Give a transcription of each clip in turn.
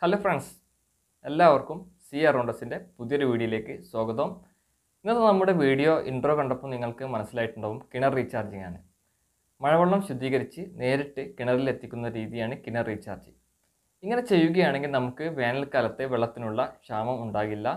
hello friends എല്ലാവർക്കും C R അറൗണ്ടസിൻ്റെ പുതിയൊരു വീഡിയോയിലേക്ക് സ്വാഗതം ഇന്നത്തെ നമ്മുടെ വീഡിയോ ഇൻട്രോ കണ്ടപ്പോൾ നിങ്ങൾക്ക് മനസ്സിലായിട്ടുണ്ടാവും കിണർ റീചാർജിങ് ആണ് മഴവെള്ളം ശുദ്ധീകരിച്ച് നേരിട്ട് കിണറിൽ എത്തിക്കുന്ന രീതിയാണ് കിണർ റീചാർജ് ഇങ്ങനെ ചെയ്യുകയാണെങ്കിൽ നമുക്ക് വേനൽക്കാലത്തെ വെള്ളത്തിനുള്ള ക്ഷാമം ഉണ്ടാകില്ല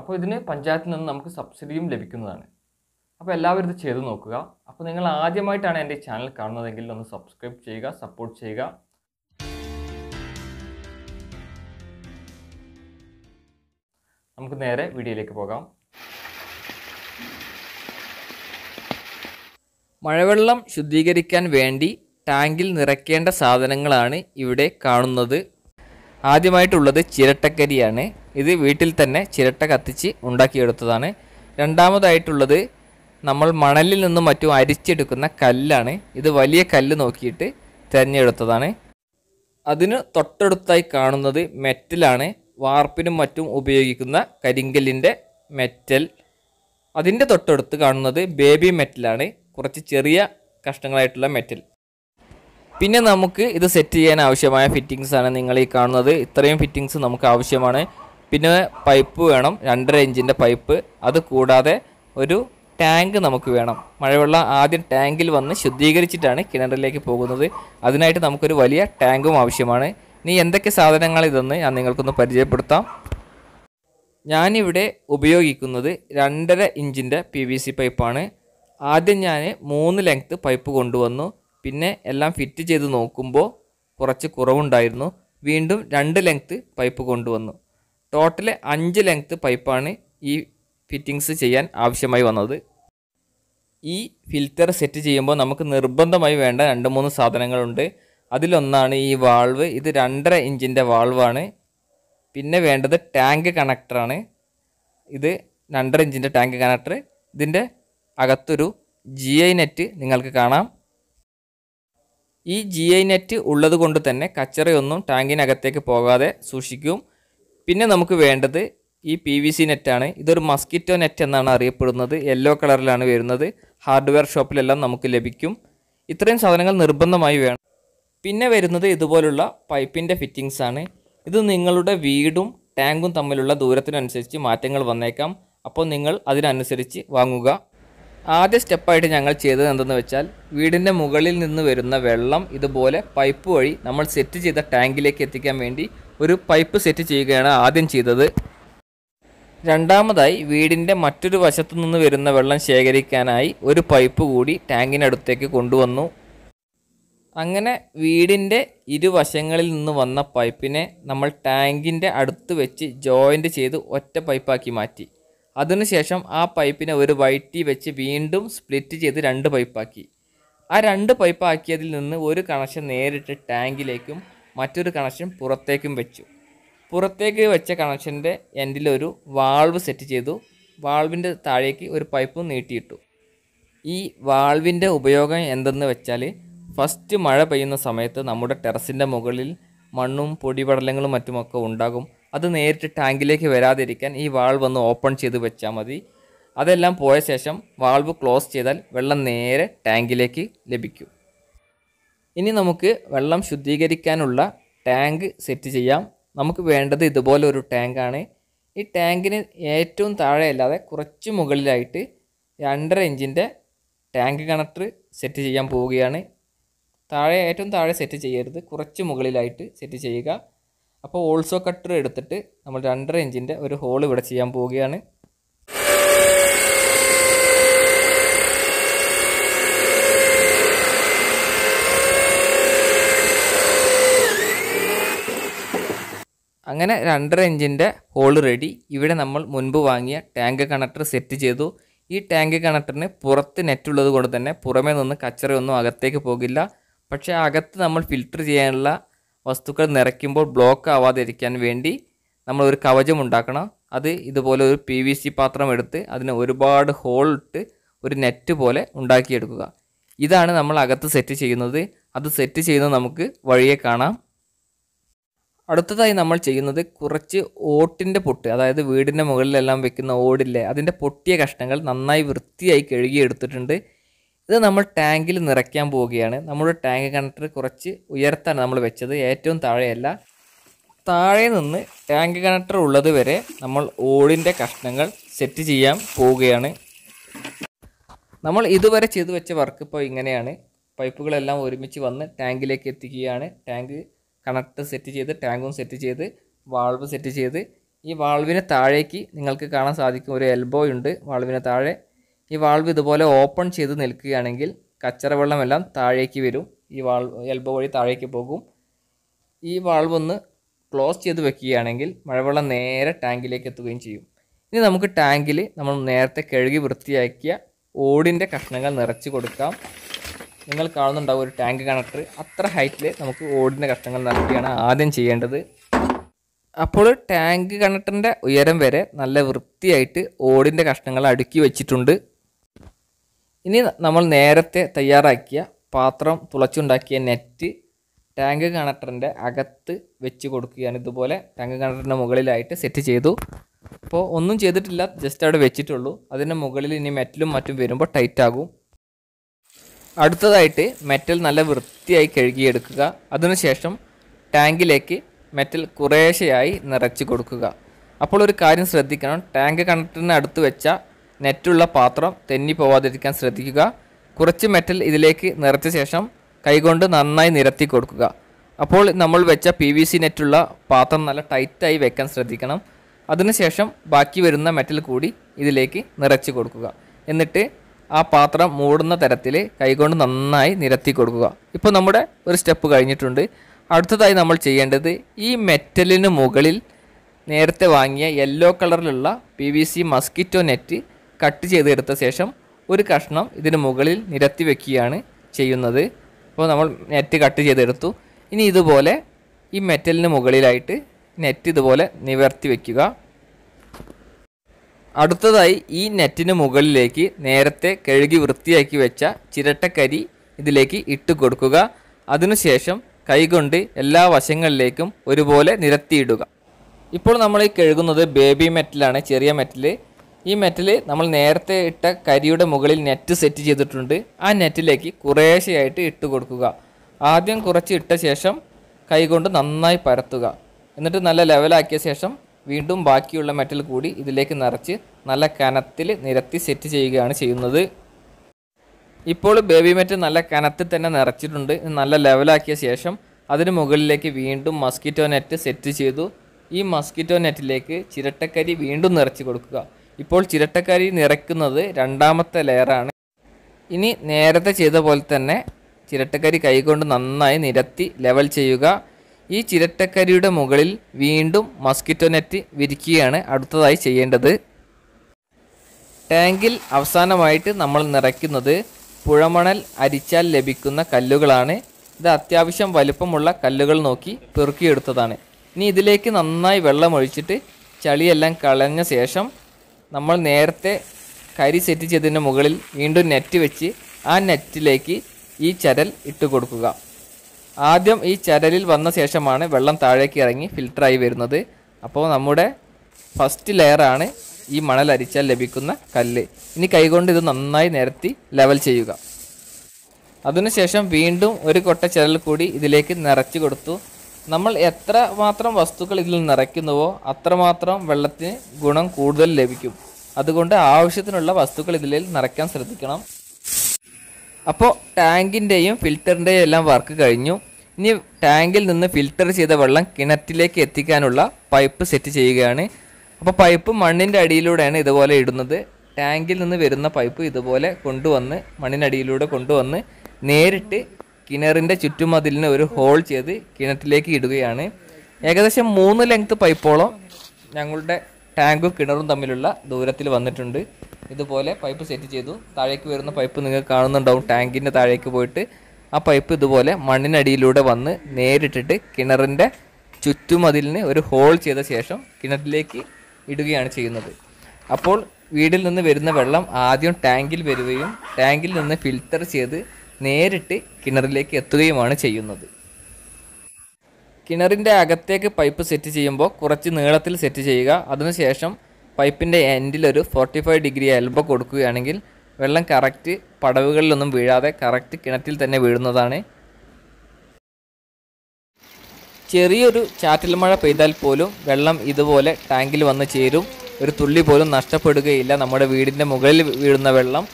അപ്പോൾ ഇതിന് പഞ്ചായത്തിൽ നിന്ന് നമുക്ക് സബ്സിഡിയും ലഭിക്കുന്നതാണ് അപ്പോൾ എല്ലാവരും ഇത് ചെയ്ത് നോക്കുക അപ്പോൾ നിങ്ങൾ ആദ്യമായിട്ടാണ് എൻ്റെ ചാനൽ കാണുന്നതെങ്കിൽ ഒന്ന് സബ്സ്ക്രൈബ് ചെയ്യുക സപ്പോർട്ട് ചെയ്യുക നമുക്ക് നേരെ വീഡിയോയിലേക്ക് പോകാം മഴവെള്ളം ശുദ്ധീകരിക്കാൻ വേണ്ടി ടാങ്കിൽ നിറയ്ക്കേണ്ട സാധനങ്ങളാണ് ഇവിടെ കാണുന്നത് ആദ്യമായിട്ടുള്ളത് ചിരട്ടക്കരിയാണ് ഇത് വീട്ടിൽ തന്നെ ചിരട്ട കത്തിച്ച് ഉണ്ടാക്കിയെടുത്തതാണ് രണ്ടാമതായിട്ടുള്ളത് നമ്മൾ മണലിൽ നിന്നും മറ്റും അരിച്ചെടുക്കുന്ന കല്ലാണ് ഇത് വലിയ കല്ല് നോക്കിയിട്ട് തിരഞ്ഞെടുത്തതാണ് അതിന് തൊട്ടടുത്തായി കാണുന്നത് മെറ്റലാണ് വാർപ്പിനും മറ്റും ഉപയോഗിക്കുന്ന കരിങ്കല്ലിൻ്റെ മെറ്റൽ അതിൻ്റെ തൊട്ടടുത്ത് കാണുന്നത് ബേബി മെറ്റലാണ് കുറച്ച് ചെറിയ കഷ്ണങ്ങളായിട്ടുള്ള മെറ്റൽ പിന്നെ നമുക്ക് ഇത് സെറ്റ് ചെയ്യാൻ ആവശ്യമായ ഫിറ്റിങ്സാണ് ആണ് നിങ്ങൾ ഈ കാണുന്നത് ഇത്രയും ഫിറ്റിങ്സ് നമുക്ക് ആവശ്യമാണ് പിന്നെ പൈപ്പ് വേണം രണ്ടര ഇഞ്ചിൻ്റെ പൈപ്പ് അത് കൂടാതെ ഒരു ടാങ്ക് നമുക്ക് വേണം മഴവെള്ളം ആദ്യം ടാങ്കിൽ വന്ന് ശുദ്ധീകരിച്ചിട്ടാണ് കിണറിലേക്ക് പോകുന്നത് അതിനായിട്ട് നമുക്കൊരു വലിയ ടാങ്കും ആവശ്യമാണ് നീ എന്തൊക്കെ സാധനങ്ങൾ ഇതെന്ന് ഞാൻ നിങ്ങൾക്കൊന്ന് പരിചയപ്പെടുത്താം ഞാനിവിടെ ഉപയോഗിക്കുന്നത് രണ്ടര ഇഞ്ചിൻ്റെ പി വി സി പൈപ്പാണ് ആദ്യം ഞാൻ മൂന്ന് ലെങ്ത്ത് പൈപ്പ് കൊണ്ടുവന്നു പിന്നെ എല്ലാം ഫിറ്റ് ചെയ്ത് നോക്കുമ്പോൾ കുറച്ച് കുറവുണ്ടായിരുന്നു വീണ്ടും രണ്ട് ലെങ്ത്ത് പൈപ്പ് കൊണ്ടുവന്നു ടോട്ടൽ അഞ്ച് ലെങ്ത്ത് പൈപ്പാണ് ഈ ഫിറ്റിങ്സ് ചെയ്യാൻ ആവശ്യമായി വന്നത് ഈ ഫിൽറ്റർ സെറ്റ് ചെയ്യുമ്പോൾ നമുക്ക് നിർബന്ധമായി വേണ്ട രണ്ട് മൂന്ന് സാധനങ്ങളുണ്ട് അതിലൊന്നാണ് ഈ വാൾവ് ഇത് രണ്ടര ഇഞ്ചിൻ്റെ വാൾവാണ് പിന്നെ വേണ്ടത് ടാങ്ക് കണക്ടറാണ് ഇത് രണ്ടര ഇഞ്ചിൻ്റെ ടാങ്ക് കണക്ടർ ഇതിൻ്റെ അകത്തൊരു ജി ഐ നെറ്റ് നിങ്ങൾക്ക് കാണാം ഈ ജി ഐ നെറ്റ് ഉള്ളത് കൊണ്ട് തന്നെ കച്ചറയൊന്നും ടാങ്കിനകത്തേക്ക് പോകാതെ സൂക്ഷിക്കും പിന്നെ നമുക്ക് വേണ്ടത് ഈ പി വി സി നെറ്റാണ് ഇതൊരു മസ്കിറ്റോ നെറ്റ് എന്നാണ് അറിയപ്പെടുന്നത് യെല്ലോ കളറിലാണ് വരുന്നത് ഹാർഡ്വെയർ ഷോപ്പിലെല്ലാം നമുക്ക് ലഭിക്കും ഇത്രയും സാധനങ്ങൾ നിർബന്ധമായി വേണം പിന്നെ വരുന്നത് ഇതുപോലുള്ള പൈപ്പിൻ്റെ ഫിറ്റിങ്സ് ആണ് ഇത് നിങ്ങളുടെ വീടും ടാങ്കും തമ്മിലുള്ള ദൂരത്തിനനുസരിച്ച് മാറ്റങ്ങൾ വന്നേക്കാം അപ്പോൾ നിങ്ങൾ അതിനനുസരിച്ച് വാങ്ങുക ആദ്യ സ്റ്റെപ്പായിട്ട് ഞങ്ങൾ ചെയ്തത് എന്തെന്ന് വെച്ചാൽ വീടിൻ്റെ മുകളിൽ നിന്ന് വരുന്ന വെള്ളം ഇതുപോലെ പൈപ്പ് വഴി നമ്മൾ സെറ്റ് ചെയ്ത ടാങ്കിലേക്ക് എത്തിക്കാൻ വേണ്ടി ഒരു പൈപ്പ് സെറ്റ് ചെയ്യുകയാണ് ആദ്യം ചെയ്തത് രണ്ടാമതായി വീടിൻ്റെ മറ്റൊരു വശത്തു നിന്ന് വരുന്ന വെള്ളം ശേഖരിക്കാനായി ഒരു പൈപ്പ് കൂടി ടാങ്കിനടുത്തേക്ക് കൊണ്ടുവന്നു അങ്ങനെ വീടിൻ്റെ ഇരുവശങ്ങളിൽ നിന്ന് വന്ന പൈപ്പിനെ നമ്മൾ ടാങ്കിൻ്റെ അടുത്ത് വെച്ച് ജോയിൻ്റ് ചെയ്ത് ഒറ്റ പൈപ്പാക്കി മാറ്റി അതിനുശേഷം ആ പൈപ്പിനെ ഒരു വൈറ്റി വെച്ച് വീണ്ടും സ്പ്ലിറ്റ് ചെയ്ത് രണ്ട് പൈപ്പാക്കി ആ രണ്ട് പൈപ്പാക്കിയതിൽ നിന്ന് ഒരു കണക്ഷൻ നേരിട്ട് ടാങ്കിലേക്കും മറ്റൊരു കണക്ഷൻ പുറത്തേക്കും വെച്ചു പുറത്തേക്ക് വെച്ച കണക്ഷൻ്റെ എൻഡിലൊരു വാൾവ് സെറ്റ് ചെയ്തു വാൾവിൻ്റെ താഴേക്ക് ഒരു പൈപ്പ് നീട്ടിയിട്ടു ഈ വാൾവിൻ്റെ ഉപയോഗം എന്തെന്ന് വെച്ചാൽ ഫസ്റ്റ് മഴ പെയ്യുന്ന സമയത്ത് നമ്മുടെ ടെറസിൻ്റെ മുകളിൽ മണ്ണും പൊടിപടലങ്ങളും മറ്റുമൊക്കെ ഉണ്ടാകും അത് നേരിട്ട് ടാങ്കിലേക്ക് വരാതിരിക്കാൻ ഈ വാൾവ് ഒന്ന് ഓപ്പൺ ചെയ്ത് വെച്ചാൽ മതി അതെല്ലാം പോയ ശേഷം വാൾവ് ക്ലോസ് ചെയ്താൽ വെള്ളം നേരെ ടാങ്കിലേക്ക് ലഭിക്കും ഇനി നമുക്ക് വെള്ളം ശുദ്ധീകരിക്കാനുള്ള ടാങ്ക് സെറ്റ് ചെയ്യാം നമുക്ക് വേണ്ടത് ഇതുപോലെ ഒരു ടാങ്കാണ് ഈ ടാങ്കിന് ഏറ്റവും താഴെയല്ലാതെ കുറച്ച് മുകളിലായിട്ട് രണ്ടര ഇഞ്ചിൻ്റെ ടാങ്ക് കണക്ടർ സെറ്റ് ചെയ്യാൻ പോവുകയാണ് താഴെ ഏറ്റവും താഴെ സെറ്റ് ചെയ്യരുത് കുറച്ച് മുകളിലായിട്ട് സെറ്റ് ചെയ്യുക അപ്പോൾ ഓൾസോ കട്ടർ എടുത്തിട്ട് നമ്മൾ രണ്ടര ഇഞ്ചിൻ്റെ ഒരു ഹോൾ ഇവിടെ ചെയ്യാൻ പോവുകയാണ് അങ്ങനെ രണ്ടര ഇഞ്ചിൻ്റെ ഹോൾ റെഡി ഇവിടെ നമ്മൾ മുൻപ് വാങ്ങിയ ടാങ്ക് കണക്ടർ സെറ്റ് ചെയ്തു ഈ ടാങ്ക് കണക്ടറിന് പുറത്ത് നെറ്റുള്ളത് കൊണ്ട് തന്നെ പുറമേ നിന്ന് കച്ചറയൊന്നും അകത്തേക്ക് പോകില്ല പക്ഷേ അകത്ത് നമ്മൾ ഫിൽട്ടർ ചെയ്യാനുള്ള വസ്തുക്കൾ നിറയ്ക്കുമ്പോൾ ബ്ലോക്ക് ആവാതിരിക്കാൻ വേണ്ടി നമ്മൾ ഒരു കവചം ഉണ്ടാക്കണം അത് ഇതുപോലെ ഒരു പി വി സി പാത്രം എടുത്ത് അതിന് ഒരുപാട് ഹോൾ ഇട്ട് ഒരു നെറ്റ് പോലെ ഉണ്ടാക്കിയെടുക്കുക ഇതാണ് നമ്മൾ അകത്ത് സെറ്റ് ചെയ്യുന്നത് അത് സെറ്റ് ചെയ്യുന്നത് നമുക്ക് വഴിയെ കാണാം അടുത്തതായി നമ്മൾ ചെയ്യുന്നത് കുറച്ച് ഓട്ടിൻ്റെ പൊട്ട് അതായത് വീടിൻ്റെ മുകളിലെല്ലാം വെക്കുന്ന ഓടില്ലേ അതിൻ്റെ പൊട്ടിയ കഷ്ണങ്ങൾ നന്നായി വൃത്തിയായി കഴുകിയെടുത്തിട്ടുണ്ട് ഇത് നമ്മൾ ടാങ്കിൽ നിറയ്ക്കാൻ പോവുകയാണ് നമ്മുടെ ടാങ്ക് കണക്ടർ കുറച്ച് ഉയർത്താണ് നമ്മൾ വെച്ചത് ഏറ്റവും താഴെയല്ല താഴെ നിന്ന് ടാങ്ക് കണക്ടർ ഉള്ളത് വരെ നമ്മൾ ഓടിൻ്റെ കഷ്ണങ്ങൾ സെറ്റ് ചെയ്യാൻ പോവുകയാണ് നമ്മൾ ഇതുവരെ ചെയ്തു വെച്ച വർക്ക് ഇപ്പോൾ ഇങ്ങനെയാണ് പൈപ്പുകളെല്ലാം ഒരുമിച്ച് വന്ന് ടാങ്കിലേക്ക് എത്തിക്കുകയാണ് ടാങ്ക് കണക്ട് സെറ്റ് ചെയ്ത് ടാങ്കും സെറ്റ് ചെയ്ത് വാൾവ് സെറ്റ് ചെയ്ത് ഈ വാൾവിന് താഴേക്ക് നിങ്ങൾക്ക് കാണാൻ സാധിക്കും ഒരു എൽബോ ഉണ്ട് വാൾവിന് താഴെ ഈ വാൾവ് ഇതുപോലെ ഓപ്പൺ ചെയ്ത് നിൽക്കുകയാണെങ്കിൽ കച്ചറ വെള്ളമെല്ലാം താഴേക്ക് വരും ഈ വാൾവ് എൽബോ വഴി താഴേക്ക് പോകും ഈ വാൾവ് ഒന്ന് ക്ലോസ് ചെയ്ത് വെക്കുകയാണെങ്കിൽ മഴവെള്ളം നേരെ ടാങ്കിലേക്ക് എത്തുകയും ചെയ്യും ഇനി നമുക്ക് ടാങ്കിൽ നമ്മൾ നേരത്തെ കഴുകി വൃത്തിയാക്കിയ ഓടിൻ്റെ കഷ്ണങ്ങൾ നിറച്ച് കൊടുക്കാം നിങ്ങൾ കാണുന്നുണ്ടാവും ഒരു ടാങ്ക് കണക്ടർ അത്ര ഹൈറ്റിൽ നമുക്ക് ഓടിൻ്റെ കഷ്ണങ്ങൾ നിറയ്ക്കുകയാണ് ആദ്യം ചെയ്യേണ്ടത് അപ്പോൾ ടാങ്ക് കണക്ടറിൻ്റെ ഉയരം വരെ നല്ല വൃത്തിയായിട്ട് ഓടിൻ്റെ കഷ്ണങ്ങൾ അടുക്കി വെച്ചിട്ടുണ്ട് ഇനി നമ്മൾ നേരത്തെ തയ്യാറാക്കിയ പാത്രം തുളച്ചുണ്ടാക്കിയ നെറ്റ് ടാങ്ക് കണക്ടറിൻ്റെ അകത്ത് വെച്ച് കൊടുക്കുകയാണ് ഇതുപോലെ ടാങ്ക് കണക്ടറിൻ്റെ മുകളിലായിട്ട് സെറ്റ് ചെയ്തു അപ്പോൾ ഒന്നും ചെയ്തിട്ടില്ല ജസ്റ്റ് അവിടെ വെച്ചിട്ടുള്ളൂ അതിൻ്റെ മുകളിൽ ഇനി മെറ്റലും മറ്റും വരുമ്പോൾ ടൈറ്റ് ആകും അടുത്തതായിട്ട് മെറ്റൽ നല്ല വൃത്തിയായി കഴുകിയെടുക്കുക അതിനുശേഷം ടാങ്കിലേക്ക് മെറ്റൽ കുറേശ്ശെയായി നിറച്ച് കൊടുക്കുക അപ്പോൾ ഒരു കാര്യം ശ്രദ്ധിക്കണം ടാങ്ക് കണക്ടറിന് അടുത്ത് വെച്ച നെറ്റുള്ള പാത്രം തെന്നി പോവാതിരിക്കാൻ ശ്രദ്ധിക്കുക കുറച്ച് മെറ്റൽ ഇതിലേക്ക് നിറച്ച ശേഷം കൈകൊണ്ട് നന്നായി നിരത്തി കൊടുക്കുക അപ്പോൾ നമ്മൾ വെച്ച പി വി സി നെറ്റുള്ള പാത്രം നല്ല ടൈറ്റായി വെക്കാൻ ശ്രദ്ധിക്കണം അതിനുശേഷം ബാക്കി വരുന്ന മെറ്റൽ കൂടി ഇതിലേക്ക് നിറച്ച് കൊടുക്കുക എന്നിട്ട് ആ പാത്രം മൂടുന്ന തരത്തിൽ കൈകൊണ്ട് നന്നായി നിരത്തി കൊടുക്കുക ഇപ്പോൾ നമ്മുടെ ഒരു സ്റ്റെപ്പ് കഴിഞ്ഞിട്ടുണ്ട് അടുത്തതായി നമ്മൾ ചെയ്യേണ്ടത് ഈ മെറ്റലിന് മുകളിൽ നേരത്തെ വാങ്ങിയ യെല്ലോ കളറിലുള്ള P V C mosquito net cut ചെയ്തെടുത്ത ശേഷം ഒരു കഷ്ണം ഇതിന് മുകളിൽ നിരത്തി വെക്കുകയാണ് ചെയ്യുന്നത് അപ്പോൾ നമ്മൾ നെറ്റ് കട്ട് ചെയ്തെടുത്തു ഇനി ഇതുപോലെ ഈ മെറ്റലിന് മുകളിലായിട്ട് നെറ്റ് ഇതുപോലെ നിവർത്തി വയ്ക്കുക അടുത്തതായി ഈ നെറ്റിന് മുകളിലേക്ക് നേരത്തെ കഴുകി വൃത്തിയാക്കി വെച്ച ചിരട്ടക്കരി ഇതിലേക്ക് ഇട്ട് കൊടുക്കുക അതിനുശേഷം കൈകൊണ്ട് എല്ലാ വശങ്ങളിലേക്കും ഒരുപോലെ നിരത്തിയിടുക ഇപ്പോൾ നമ്മൾ ഈ കഴുകുന്നത് ബേബി മെറ്റലാണ് ചെറിയ മെറ്റൽ ഈ മെറ്റൽ നമ്മൾ നേരത്തെ ഇട്ട കരിയുടെ മുകളിൽ നെറ്റ് സെറ്റ് ചെയ്തിട്ടുണ്ട് ആ നെറ്റിലേക്ക് കുറേശ്ശെയായിട്ട് ഇട്ട് കൊടുക്കുക ആദ്യം കുറച്ച് ഇട്ട ശേഷം കൈകൊണ്ട് നന്നായി പരത്തുക എന്നിട്ട് നല്ല ലെവലാക്കിയ ശേഷം വീണ്ടും ബാക്കിയുള്ള മെറ്റൽ കൂടി ഇതിലേക്ക് നിറച്ച് നല്ല കനത്തിൽ നിരത്തി സെറ്റ് ചെയ്യുകയാണ് ചെയ്യുന്നത് ഇപ്പോൾ ബേബി മെറ്റ് നല്ല കനത്തിൽ തന്നെ നിറച്ചിട്ടുണ്ട് നല്ല ലെവലാക്കിയ ശേഷം അതിന് മുകളിലേക്ക് വീണ്ടും മസ്കിറ്റോ നെറ്റ് സെറ്റ് ചെയ്തു ഈ മസ്കിറ്റോ നെറ്റിലേക്ക് ചിരട്ടക്കരി വീണ്ടും നിറച്ച് കൊടുക്കുക ഇപ്പോൾ ചിരട്ടക്കരി നിറയ്ക്കുന്നത് രണ്ടാമത്തെ ലെയറാണ് ഇനി നേരത്തെ ചെയ്ത പോലെ തന്നെ ചിരട്ടക്കരി കൈകൊണ്ട് നന്നായി നിരത്തി ലെവൽ ചെയ്യുക ഈ ചിരട്ടക്കരിയുടെ മുകളിൽ വീണ്ടും മസ്കിറ്റോ നെറ്റ് വിരിക്കുകയാണ് അടുത്തതായി ചെയ്യേണ്ടത് ടാങ്കിൽ അവസാനമായിട്ട് നമ്മൾ നിറയ്ക്കുന്നത് പുഴമണൽ അരിച്ചാൽ ലഭിക്കുന്ന കല്ലുകളാണ് ഇത് അത്യാവശ്യം വലുപ്പമുള്ള കല്ലുകൾ നോക്കി പെറുക്കിയെടുത്തതാണ് ഇനി ഇതിലേക്ക് നന്നായി വെള്ളം ഒഴിച്ചിട്ട് ചളിയെല്ലാം കളഞ്ഞ ശേഷം നമ്മൾ നേരത്തെ കരി സെറ്റ് ചെയ്തതിന് മുകളിൽ വീണ്ടും നെറ്റ് വെച്ച് ആ നെറ്റിലേക്ക് ഈ ചരൽ ഇട്ട് കൊടുക്കുക ആദ്യം ഈ ചരലിൽ വന്ന ശേഷമാണ് വെള്ളം താഴേക്ക് ഇറങ്ങി ഫിൽറ്ററായി വരുന്നത് അപ്പോൾ നമ്മുടെ ഫസ്റ്റ് ലെയറാണ് ഈ മണൽ അരിച്ചാൽ ലഭിക്കുന്ന കല്ല് ഇനി കൈകൊണ്ട് ഇത് നന്നായി നിരത്തി ലെവൽ ചെയ്യുക അതിനുശേഷം വീണ്ടും ഒരു കൊട്ട ചരൽ കൂടി ഇതിലേക്ക് നിറച്ചു കൊടുത്തു നമ്മൾ എത്ര മാത്രം വസ്തുക്കൾ ഇതിൽ നിറയ്ക്കുന്നുവോ അത്രമാത്രം വെള്ളത്തിന് ഗുണം കൂടുതൽ ലഭിക്കും അതുകൊണ്ട് ആവശ്യത്തിനുള്ള വസ്തുക്കൾ ഇതിൽ നിറയ്ക്കാൻ ശ്രദ്ധിക്കണം അപ്പോൾ ടാങ്കിൻ്റെയും ഫിൽറ്ററിൻ്റെയും എല്ലാം വർക്ക് കഴിഞ്ഞു ഇനി ടാങ്കിൽ നിന്ന് ഫിൽറ്റർ ചെയ്ത വെള്ളം കിണറ്റിലേക്ക് എത്തിക്കാനുള്ള പൈപ്പ് സെറ്റ് ചെയ്യുകയാണ് അപ്പോൾ പൈപ്പ് മണ്ണിൻ്റെ അടിയിലൂടെയാണ് ഇതുപോലെ ഇടുന്നത് ടാങ്കിൽ നിന്ന് വരുന്ന പൈപ്പ് ഇതുപോലെ കൊണ്ടുവന്ന് മണ്ണിനടിയിലൂടെ കൊണ്ടുവന്ന് നേരിട്ട് കിണറിൻ്റെ ചുറ്റുമതിലിന് ഒരു ഹോൾ ചെയ്ത് കിണറ്റിലേക്ക് ഇടുകയാണ് ഏകദേശം മൂന്ന് ലെങ്ത് പൈപ്പോളം ഞങ്ങളുടെ ടാങ്കും കിണറും തമ്മിലുള്ള ദൂരത്തിൽ വന്നിട്ടുണ്ട് ഇതുപോലെ പൈപ്പ് സെറ്റ് ചെയ്തു താഴേക്ക് വരുന്ന പൈപ്പ് നിങ്ങൾ കാണുന്നുണ്ടാവും ടാങ്കിൻ്റെ താഴേക്ക് പോയിട്ട് ആ പൈപ്പ് ഇതുപോലെ മണ്ണിനടിയിലൂടെ വന്ന് നേരിട്ടിട്ട് കിണറിൻ്റെ ചുറ്റുമതിലിന് ഒരു ഹോൾ ചെയ്ത ശേഷം കിണറ്റിലേക്ക് ഇടുകയാണ് ചെയ്യുന്നത് അപ്പോൾ വീടിൽ നിന്ന് വരുന്ന വെള്ളം ആദ്യം ടാങ്കിൽ വരികയും ടാങ്കിൽ നിന്ന് ഫിൽറ്റർ ചെയ്ത് നേരിട്ട് കിണറിലേക്ക് എത്തുകയുമാണ് ചെയ്യുന്നത് കിണറിൻ്റെ അകത്തേക്ക് പൈപ്പ് സെറ്റ് ചെയ്യുമ്പോൾ കുറച്ച് നീളത്തിൽ സെറ്റ് ചെയ്യുക അതിനുശേഷം പൈപ്പിൻ്റെ എൻഡിലൊരു ഫോർട്ടി ഫൈവ് ഡിഗ്രി എൽബോ കൊടുക്കുകയാണെങ്കിൽ വെള്ളം കറക്റ്റ് പടവുകളിലൊന്നും വീഴാതെ കറക്റ്റ് കിണറ്റിൽ തന്നെ വീഴുന്നതാണ് ചെറിയൊരു ചാറ്റൽ മഴ പെയ്താൽ പോലും വെള്ളം ഇതുപോലെ ടാങ്കിൽ വന്ന് ചേരും ഒരു തുള്ളി പോലും നഷ്ടപ്പെടുകയില്ല നമ്മുടെ വീടിൻ്റെ മുകളിൽ വീഴുന്ന വെള്ളം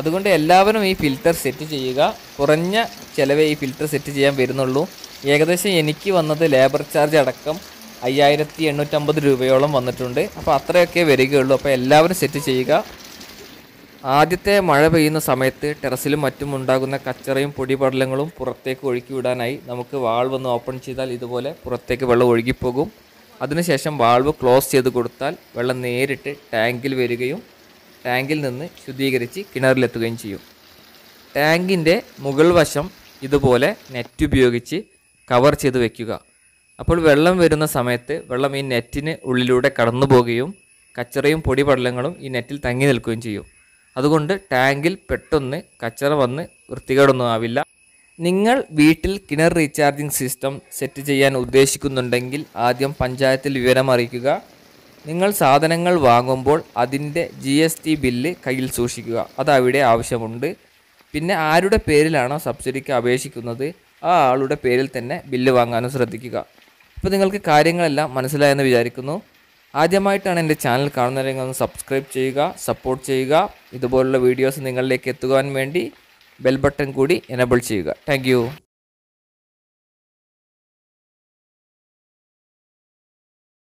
അതുകൊണ്ട് എല്ലാവരും ഈ ഫിൽറ്റർ സെറ്റ് ചെയ്യുക കുറഞ്ഞ ചിലവേ ഈ ഫിൽറ്റർ സെറ്റ് ചെയ്യാൻ വരുന്നുള്ളൂ ഏകദേശം എനിക്ക് വന്നത് ലേബർ ചാർജ് അടക്കം അയ്യായിരത്തി എണ്ണൂറ്റമ്പത് രൂപയോളം വന്നിട്ടുണ്ട് അപ്പോൾ അത്രയൊക്കെ വരികയുള്ളൂ അപ്പോൾ എല്ലാവരും സെറ്റ് ചെയ്യുക ആദ്യത്തെ മഴ പെയ്യുന്ന സമയത്ത് ടെറസിലും മറ്റും ഉണ്ടാകുന്ന കച്ചറയും പൊടിപടലങ്ങളും പുറത്തേക്ക് ഒഴുക്കി വിടാനായി നമുക്ക് വാൾവ് ഒന്ന് ഓപ്പൺ ചെയ്താൽ ഇതുപോലെ പുറത്തേക്ക് വെള്ളം ഒഴുകിപ്പോകും അതിനുശേഷം വാൾവ് ക്ലോസ് ചെയ്ത് കൊടുത്താൽ വെള്ളം നേരിട്ട് ടാങ്കിൽ വരികയും ടാങ്കിൽ നിന്ന് ശുദ്ധീകരിച്ച് കിണറിലെത്തുകയും ചെയ്യും ടാങ്കിൻ്റെ മുകൾ വശം ഇതുപോലെ നെറ്റ് ഉപയോഗിച്ച് കവർ ചെയ്ത് വെക്കുക അപ്പോൾ വെള്ളം വരുന്ന സമയത്ത് വെള്ളം ഈ നെറ്റിന് ഉള്ളിലൂടെ കടന്നു പോവുകയും കച്ചറയും പൊടിപടലങ്ങളും ഈ നെറ്റിൽ തങ്ങി നിൽക്കുകയും ചെയ്യും അതുകൊണ്ട് ടാങ്കിൽ പെട്ടെന്ന് കച്ചറ വന്ന് വൃത്തികേടൊന്നും ആവില്ല നിങ്ങൾ വീട്ടിൽ കിണർ റീചാർജിംഗ് സിസ്റ്റം സെറ്റ് ചെയ്യാൻ ഉദ്ദേശിക്കുന്നുണ്ടെങ്കിൽ ആദ്യം പഞ്ചായത്തിൽ വിവരം അറിയിക്കുക നിങ്ങൾ സാധനങ്ങൾ വാങ്ങുമ്പോൾ അതിൻ്റെ ജി എസ് ടി ബില്ല് കയ്യിൽ സൂക്ഷിക്കുക അതവിടെ ആവശ്യമുണ്ട് പിന്നെ ആരുടെ പേരിലാണോ സബ്സിഡിക്ക് അപേക്ഷിക്കുന്നത് ആ ആളുടെ പേരിൽ തന്നെ ബില്ല് വാങ്ങാനും ശ്രദ്ധിക്കുക ഇപ്പോൾ നിങ്ങൾക്ക് കാര്യങ്ങളെല്ലാം മനസ്സിലായെന്ന് വിചാരിക്കുന്നു ആദ്യമായിട്ടാണ് എൻ്റെ ചാനൽ കാണുന്നതെങ്കിൽ ഒന്ന് സബ്സ്ക്രൈബ് ചെയ്യുക സപ്പോർട്ട് ചെയ്യുക ഇതുപോലുള്ള വീഡിയോസ് നിങ്ങളിലേക്ക് എത്തുവാൻ വേണ്ടി ബെൽ ബട്ടൺ കൂടി എനബിൾ ചെയ്യുക താങ്ക്